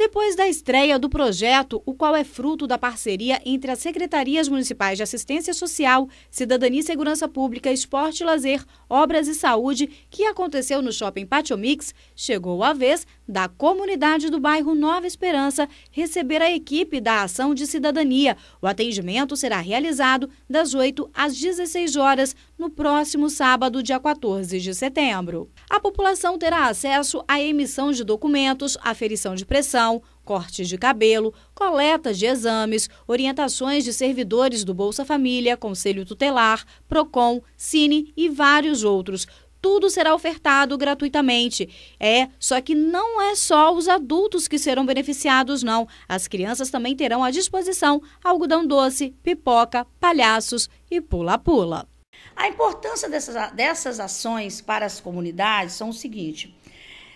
Depois da estreia do projeto, o qual é fruto da parceria entre as Secretarias Municipais de Assistência Social, Cidadania e Segurança Pública, Esporte e Lazer, Obras e Saúde, que aconteceu no Shopping Patio Mix, chegou a vez da comunidade do bairro Nova Esperança receber a equipe da Ação de Cidadania. O atendimento será realizado das 8 às 16 horas no próximo sábado, dia 14 de setembro. A população terá acesso à emissão de documentos, aferição de pressão, cortes de cabelo, coletas de exames, orientações de servidores do Bolsa Família, Conselho Tutelar, PROCON, Cine e vários outros tudo será ofertado gratuitamente. É, só que não é só os adultos que serão beneficiados, não. As crianças também terão à disposição algodão doce, pipoca, palhaços e pula-pula. A importância dessas, dessas ações para as comunidades são o seguinte: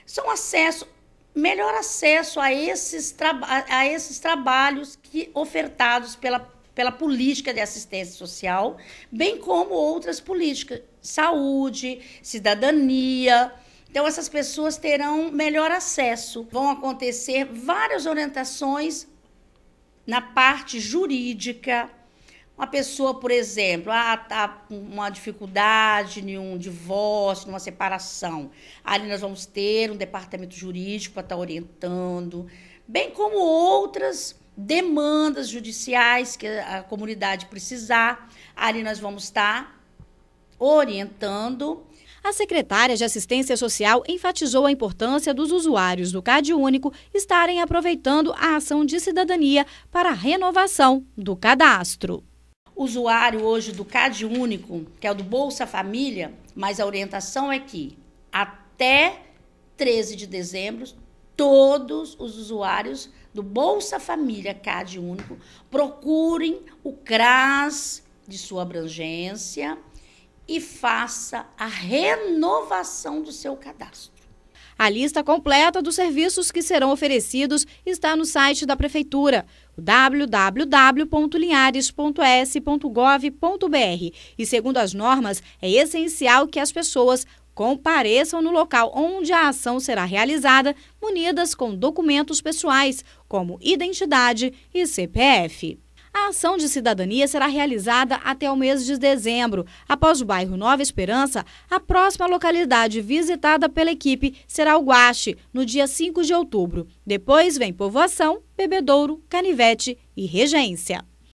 são acesso, melhor acesso a esses, a esses trabalhos que ofertados pela pela política de assistência social, bem como outras políticas, saúde, cidadania. Então, essas pessoas terão melhor acesso. Vão acontecer várias orientações na parte jurídica. Uma pessoa, por exemplo, ah, tá com uma dificuldade em um divórcio, numa separação. Ali nós vamos ter um departamento jurídico para estar tá orientando, bem como outras demandas judiciais que a comunidade precisar. Ali nós vamos estar orientando. A secretária de Assistência Social enfatizou a importância dos usuários do Cade Único estarem aproveitando a ação de cidadania para a renovação do cadastro. O usuário hoje do Cade Único, que é o do Bolsa Família, mas a orientação é que até 13 de dezembro todos os usuários do Bolsa Família CAD Único procurem o CRAS de sua abrangência e faça a renovação do seu cadastro. A lista completa dos serviços que serão oferecidos está no site da Prefeitura, www.linhares.s.gov.br. E segundo as normas, é essencial que as pessoas compareçam no local onde a ação será realizada, munidas com documentos pessoais, como identidade e CPF. A ação de cidadania será realizada até o mês de dezembro. Após o bairro Nova Esperança, a próxima localidade visitada pela equipe será o Guache, no dia 5 de outubro. Depois vem Povoação, Bebedouro, Canivete e Regência.